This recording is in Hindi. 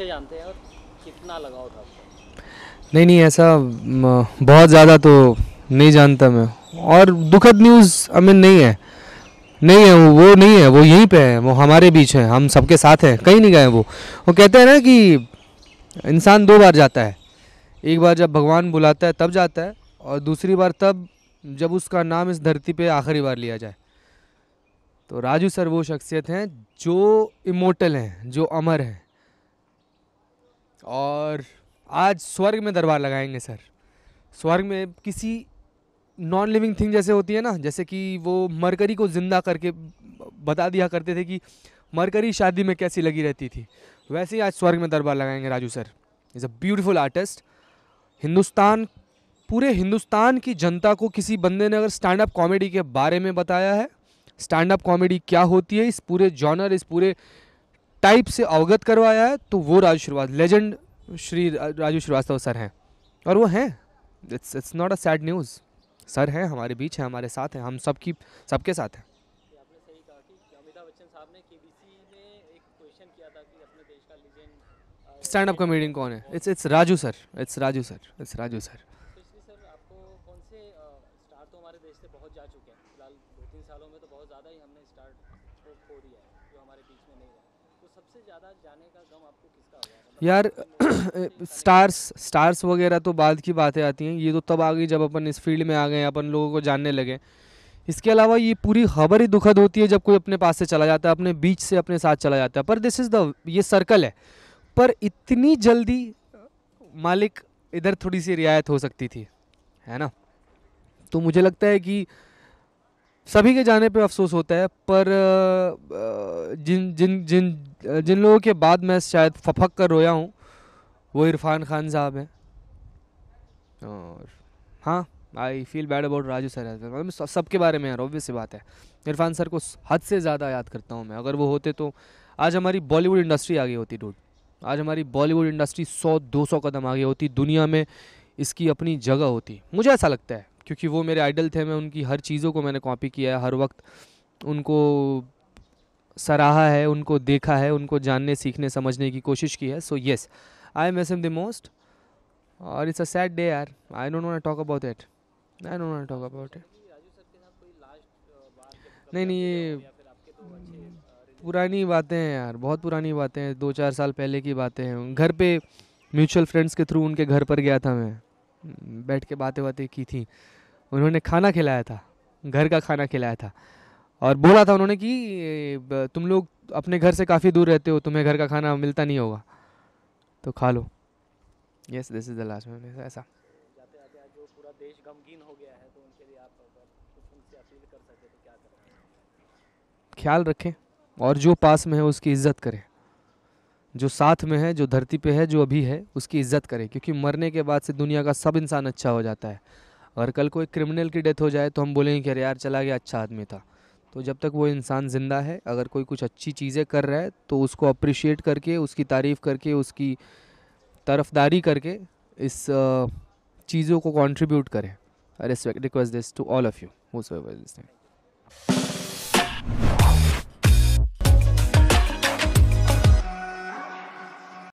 से जानते हैं और कितना लगाव था आपका नहीं नहीं ऐसा बहुत ज़्यादा तो नहीं जानता मैं और दुखद न्यूज़ अमीन नहीं है नहीं है वो नहीं है वो यहीं पे है वो हमारे बीच है हम सबके साथ हैं कहीं नहीं गए वो वो कहते हैं ना कि इंसान दो बार जाता है एक बार जब भगवान बुलाता है तब जाता है और दूसरी बार तब जब उसका नाम इस धरती पे आखिरी बार लिया जाए तो राजू सर वो शख्सियत हैं जो इमोटल हैं जो अमर हैं और आज स्वर्ग में दरबार लगाएंगे सर स्वर्ग में किसी नॉन लिविंग थिंग जैसे होती है ना जैसे कि वो मरकरी को ज़िंदा करके बता दिया करते थे कि मरकरी शादी में कैसी लगी रहती थी वैसे ही आज स्वर्ग में दरबार लगाएंगे Raju sir is a beautiful artist Hindustan पूरे हिंदुस्तान की जनता को किसी बंदे ने अगर स्टैंड अप कॉमेडी के बारे में बताया है स्टैंड अप कॉमेडी क्या होती है इस पूरे जॉनर इस पूरे टाइप से अवगत करवाया है तो वो राजू श्रीवास्तव लेजेंड श्री राजू श्रीवास्तव सर हैं और वो हैं it's it's not a sad news sir हैं हमारे बीच हैं हमारे साथ हैं हम सबकी सबके साथ हैं स्टैंड अप कॉमेडियन कौन है it's it's Raju sir it's Raju sir it's Raju sir तो सालों में तो बहुत ज़्यादा ही हमने स्टार्ट खो दिया है जो हमारे बीच में नहीं रहा मतलब यार स्टार्स स्टार्स वगैरह तो बाद की बातें आती हैं ये तो तब आ गई जब अपन इस फील्ड में आ गए अपन लोगों को जानने लगे इसके अलावा ये पूरी खबर ही दुखद होती है जब कोई अपने पास से चला जाता है अपने बीच से अपने साथ चला जाता है पर दिस इज़ द ये सर्कल है पर इतनी जल्दी मालिक इधर थोड़ी सी रियायत हो सकती थी है ना तो मुझे लगता है कि सभी के जाने पे अफसोस होता है पर जिन जिन जिन जिन लोगों के बाद मैं शायद फपक कर रोया हूँ वो इरफान खान साहब हैं और हाँ I feel bad about Raju sir मतलब सबके बारे में यार ऑब्वियस बात है इरफान सर को हद से ज़्यादा याद करता हूँ मैं अगर वो होते तो आज हमारी बॉलीवुड इंडस्ट्री आगे होती डूड आज हमारी बॉलीवुड इंडस्ट्री सौ दो सौ कदम आगे होती दुनिया में इसकी अपनी जगह होती मुझे ऐसा लगता है क्योंकि वो मेरे आइडल थे मैं उनकी हर चीज़ों को मैंने कॉपी किया है हर वक्त उनको सराहा है उनको देखा है उनको जानने सीखने समझने की कोशिश की है so yes I am as am the most और it's a sad day are I don't want talk about it I don't want talk about it नहीं नहीं ये पुरानी बातें हैं यार बहुत पुरानी बातें हैं दो चार साल पहले की बातें हैं घर पे म्यूचुअल फ्रेंड्स के थ्रू उनके घर पर गया था मैं बैठ के बातें बातें की थी उन्होंने खाना खिलाया था घर का खाना खिलाया था और बोला था उन्होंने कि तुम लोग अपने घर से काफ़ी दूर रहते हो तुम्हें घर का खाना मिलता नहीं होगा तो खा लो yes this is the last में ऐसा ख्याल रखें और जो पास में है उसकी इज्जत करें जो साथ में है जो धरती पे है जो अभी है उसकी इज्जत करें क्योंकि मरने के बाद से दुनिया का सब इंसान अच्छा हो जाता है और कल कोई क्रिमिनल की डेथ हो जाए तो हम बोलेंगे कि अरे यार चला गया अच्छा आदमी था तो जब तक वो इंसान ज़िंदा है अगर कोई कुछ अच्छी चीज़ें कर रहा है तो उसको अप्रिशिएट करके उसकी तारीफ़ करके उसकी तरफदारी करके इस चीज़ों को कॉन्ट्रीब्यूट करें I request this to all of you who